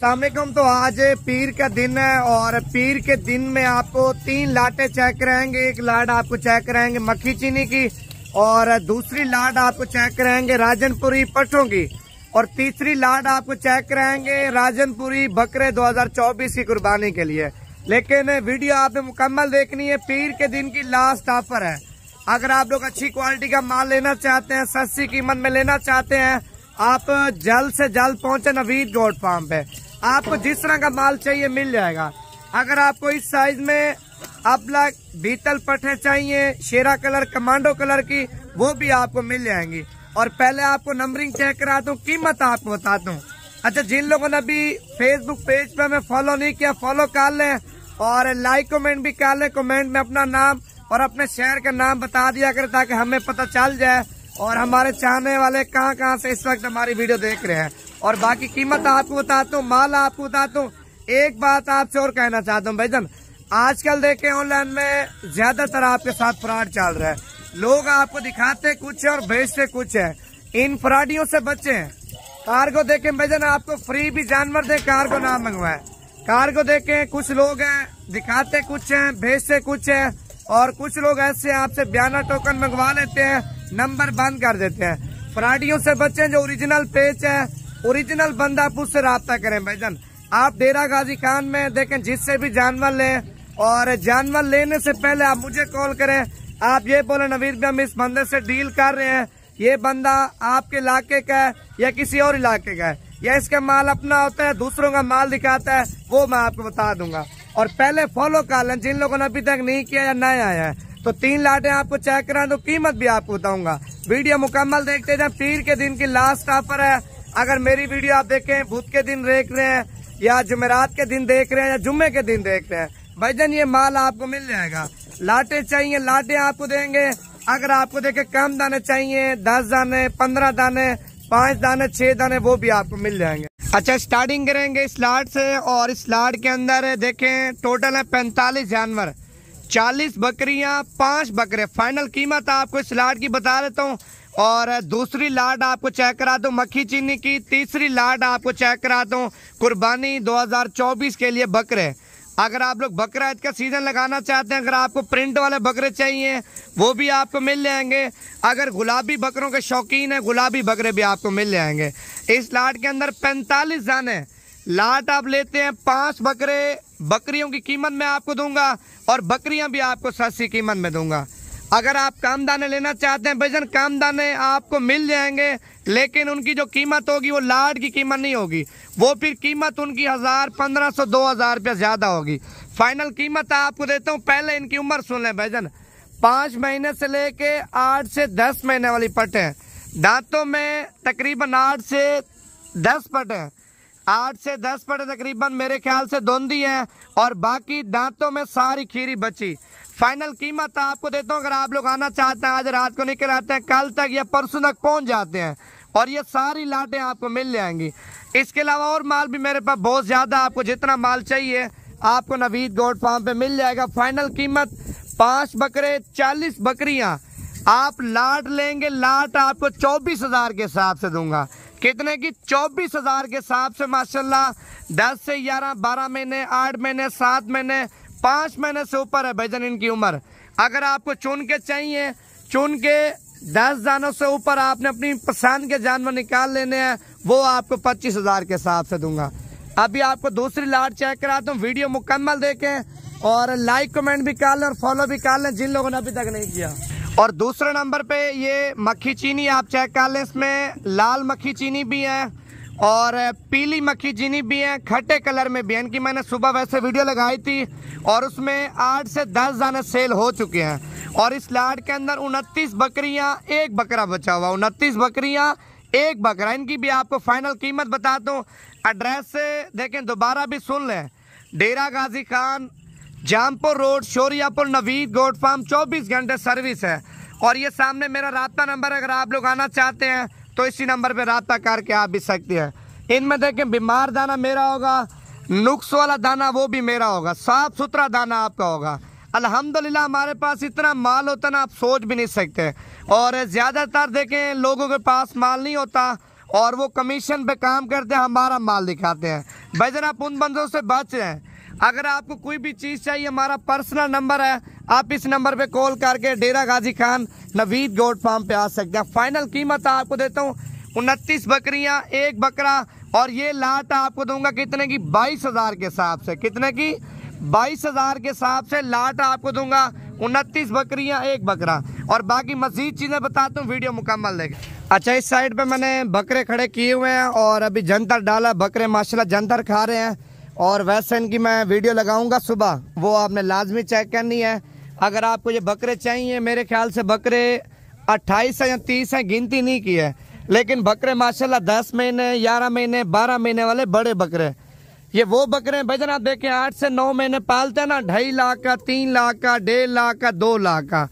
सलामकुम तो आज पीर का दिन है और पीर के दिन में आपको तीन लाटे चेक करेंगे एक लाट आपको चेक करेंगे मक्खी चीनी की और दूसरी लाट आपको चेक करेंगे राजनपुरी पटों की और तीसरी लाट आपको चेक करेंगे राजनपुरी बकरे 2024 की कुर्बानी के लिए लेकिन वीडियो आपने मुकम्मल देखनी है पीर के दिन की लास्ट ऑफर है अगर आप लोग अच्छी क्वालिटी का माल लेना चाहते हैं सस्ती कीमत में लेना चाहते हैं आप जल्द से जल्द पहुंचे नवीद गोड फार्म पे आपको जिस तरह का माल चाहिए मिल जाएगा अगर आपको इस साइज में आप लाख बीतल पटे चाहिए शेरा कलर कमांडो कलर की वो भी आपको मिल जाएंगी और पहले आपको नंबरिंग चेक करा दू कीमत आपको बता दू अच्छा जिन लोगों ने अभी फेसबुक पेज पे हमें फॉलो नहीं किया फॉलो कर ले और लाइक कमेंट भी कर ले कमेंट में अपना नाम और अपने शहर का नाम बता दिया करे ताकि हमें पता चल जाए और हमारे चाहने वाले कहाँ कहाँ से इस वक्त हमारी वीडियो देख रहे हैं और बाकी कीमत आपको बताता हूँ माल आपको बताता हूँ एक बात आपसे और कहना चाहता हूँ भाईजान आजकल देखे ऑनलाइन में ज्यादातर आपके साथ फ्रॉड चल रहा है लोग आपको दिखाते कुछ है और भेजते कुछ है इन फ्रॉडियों से बचे हैं कार्गो देखे भैजन आपको फ्री भी जानवर दे कार्गो ना मंगवाए कार्गो देखे कुछ लोग हैं दिखाते कुछ है भेजते कुछ है और कुछ लोग ऐसे आपसे बयाना टोकन मंगवा लेते हैं नंबर बंद कर देते हैं फ्राडियों से बचे जो ओरिजिनल पेज है ओरिजिनल बंदा आप उससे रहा करें जान आप डेरा गाजी खान में देखें जिससे भी जानवर लें और जानवर लेने से पहले आप मुझे कॉल करें आप ये बोले नवीद भाई हम इस बंदे से डील कर रहे हैं ये बंदा आपके इलाके का है या किसी और इलाके का है या इसका माल अपना होता है दूसरों का माल दिखाता है वो मैं आपको बता दूंगा और पहले फॉलो कर लें जिन लोगों ने अभी तक नहीं किया या नया आया है तो तीन लाटे आपको चेक करा तो कीमत भी आपको बताऊंगा वीडियो मुकम्मल देखते जाए पीर के दिन की लास्ट ऑफर है अगर मेरी वीडियो आप देखें बुध के दिन देख रहे हैं या जुमेरात के दिन देख रहे हैं या जुम्मे के दिन देख रहे हैं भाईजान ये माल आपको मिल जाएगा लाटे चाहिए लाटे आपको देंगे अगर आपको देखे कम दाने चाहिए दस दाने पंद्रह दाने पांच दाने छह दाने वो भी आपको मिल जाएंगे अच्छा स्टार्टिंग करेंगे इस लाट से और इस लाट के अंदर देखें टोटल है पैंतालीस जानवर चालीस बकरियां पांच बकरे फाइनल कीमत आपको इस लाट की बता देता हूँ और दूसरी लाट आपको चेक करा दूं मक्खी चीनी की तीसरी लाट आपको चेक करा दूं कुर्बानी 2024 के लिए बकरे अगर आप लोग बकरा ईद का सीज़न लगाना चाहते हैं अगर आपको प्रिंट वाले बकरे चाहिए वो भी आपको मिल जाएंगे अगर गुलाबी बकरों के शौकीन हैं गुलाबी बकरे भी आपको मिल जाएंगे इस लाट के अंदर पैंतालीस जान हैं लाट आप लेते हैं पाँच बकरे बकरियों की कीमत मैं आपको दूंगा और बकरियां भी आपको सस्ती कीमत में दूंगा अगर आप काम दाने लेना चाहते हैं काम दाने आपको मिल जाएंगे लेकिन उनकी जो कीमत होगी वो लाड की कीमत नहीं होगी वो फिर कीमत उनकी हज़ार पंद्रह सौ दो हज़ार रुपया ज़्यादा होगी फाइनल कीमत आपको देता हूँ पहले इनकी उम्र सुन लें भाईजान पाँच महीने से लेके आठ से दस महीने वाली पट हैं दाँतों में तकरीबन आठ से दस पट हैं आठ से दस पट तकरीबन मेरे ख्याल से दोंदी हैं और बाकी दांतों में सारी खीरी बची फाइनल कीमत तो आपको देता हूँ अगर आप लोग आना चाहते हैं आज रात को निकल आते हैं कल तक या परसों तक पहुँच जाते हैं और ये सारी लाटें आपको मिल जाएंगी इसके अलावा और माल भी मेरे पास बहुत ज़्यादा आपको जितना माल चाहिए आपको नवीद गोड फार्म पर मिल जाएगा फाइनल कीमत पाँच बकरे चालीस बकरियाँ आप लाट लेंगे लाट आपको चौबीस हज़ार के हिसाब से दूंगा कितने की चौबीस हजार के हिसाब से माशाल्लाह दस से ग्यारह बारह महीने आठ महीने सात महीने पाँच महीने से ऊपर है भाईजन इनकी उम्र अगर आपको चुन के चाहिए चुन के दस जानों से ऊपर आपने अपनी पसंद के जानवर निकाल लेने हैं वो आपको पच्चीस हजार के हिसाब से दूंगा अभी आपको दूसरी लाट चेक कराता हूँ वीडियो मुकम्मल देखें और लाइक कमेंट भी कर लें और फॉलो भी कर लें जिन लोगों ने अभी तक नहीं किया और दूसरे नंबर पे ये मक्खी चीनी आप चेक कर लें इसमें लाल मक्खी चीनी भी है और पीली मक्खी चीनी भी है खट्टे कलर में भी है इनकी मैंने सुबह वैसे वीडियो लगाई थी और उसमें आठ से दस दाने सेल हो चुके हैं और इस लाट के अंदर उनतीस बकरियां एक बकरा बचा हुआ उनतीस बकरियां एक बकरा इनकी भी आपको फाइनल कीमत बता दूँ एड्रेस देखें दोबारा भी सुन लें डेरा गाजी खान जामपुर रोड शोरियापुर नवीद गोड फार्म चौबीस घंटे सर्विस है और ये सामने मेरा रबता नंबर अगर आप लोग आना चाहते हैं तो इसी नंबर पर रबता करके आप भी सकते हैं इनमें देखें बीमार दाना मेरा होगा नुक्स वाला दाना वो भी मेरा होगा साफ़ सुथरा दाना आपका होगा अल्हम्दुलिल्लाह हमारे पास इतना माल होता ना आप सोच भी नहीं सकते और ज़्यादातर देखें लोगों के पास माल नहीं होता और वो कमीशन पे काम करते हैं हमारा माल दिखाते हैं भाई जन आप उन बंदों से बच रहे हैं अगर आपको कोई भी चीज़ चाहिए हमारा पर्सनल नंबर है आप इस नंबर पे कॉल करके डेरा गाजी खान नवीद गोड फार्म पे आ सकते हैं फाइनल कीमत आपको देता हूँ उनतीस बकरियाँ एक बकरा और ये लाट आपको दूंगा कितने की बाईस हज़ार के हिसाब से कितने की बाईस हज़ार के हिसाब से लाट आपको दूंगा उनतीस बकरियाँ एक बकरा और बाकी मजीद चीज़ें बताता हूँ वीडियो मुकम्मल देखें अच्छा इस साइड पे मैंने बकरे खड़े किए हुए हैं और अभी जंतर डाला बकरे माशाल्लाह जंतर खा रहे हैं और वैसे इनकी मैं वीडियो लगाऊंगा सुबह वो आपने लाजमी चेक करनी है अगर आपको ये बकरे चाहिए मेरे ख्याल से बकरे अट्ठाईस हैं या तीस हैं गिनती नहीं की है लेकिन बकरे माशाल्लाह दस महीने ग्यारह महीने बारह महीने वाले बड़े बकरे ये वो बकरे हैं भजन आप देखें आठ से नौ महीने पालते हैं ना ढाई लाख का तीन लाख का डेढ़ लाख का दो लाख का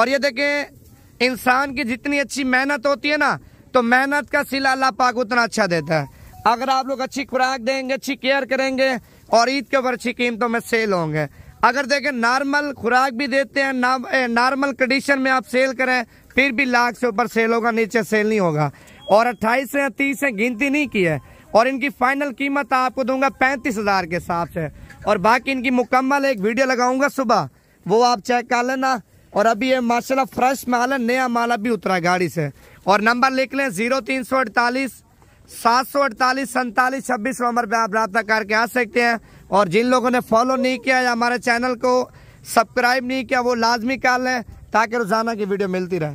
और ये देखें इंसान की जितनी अच्छी मेहनत होती है ना तो मेहनत का सिला अल्लाह पाक उतना अच्छा देता है अगर आप लोग अच्छी खुराक देंगे अच्छी केयर करेंगे और ईद के ऊपर अच्छी कीमतों में सेल होंगे अगर देखें नॉर्मल खुराक भी देते हैं नॉर्मल कंडीशन में आप सेल करें फिर भी लाख से ऊपर सेल होगा नीचे सेल नहीं होगा और अट्ठाईस से तीस से गिनती नहीं की है और इनकी फाइनल कीमत आपको दूंगा पैंतीस हज़ार के हिसाब से और बाकी इनकी मुकम्मल एक वीडियो लगाऊंगा सुबह वो आप चेक कर लेना और अभी ये माशाल्लाह फ्रेश माल है नया माल अभी उतरा गाड़ी से और नंबर लिख लें ज़ीरो तीन सौ अड़तालीस सात सौ अड़तालीस सैतालीस छब्बीस नंबर पर आप रब्ता करके आ सकते हैं और जिन लोगों ने फॉलो नहीं किया या हमारे चैनल को सब्सक्राइब नहीं किया वो लाजमी कर लें ताकि रोज़ाना की वीडियो मिलती रहे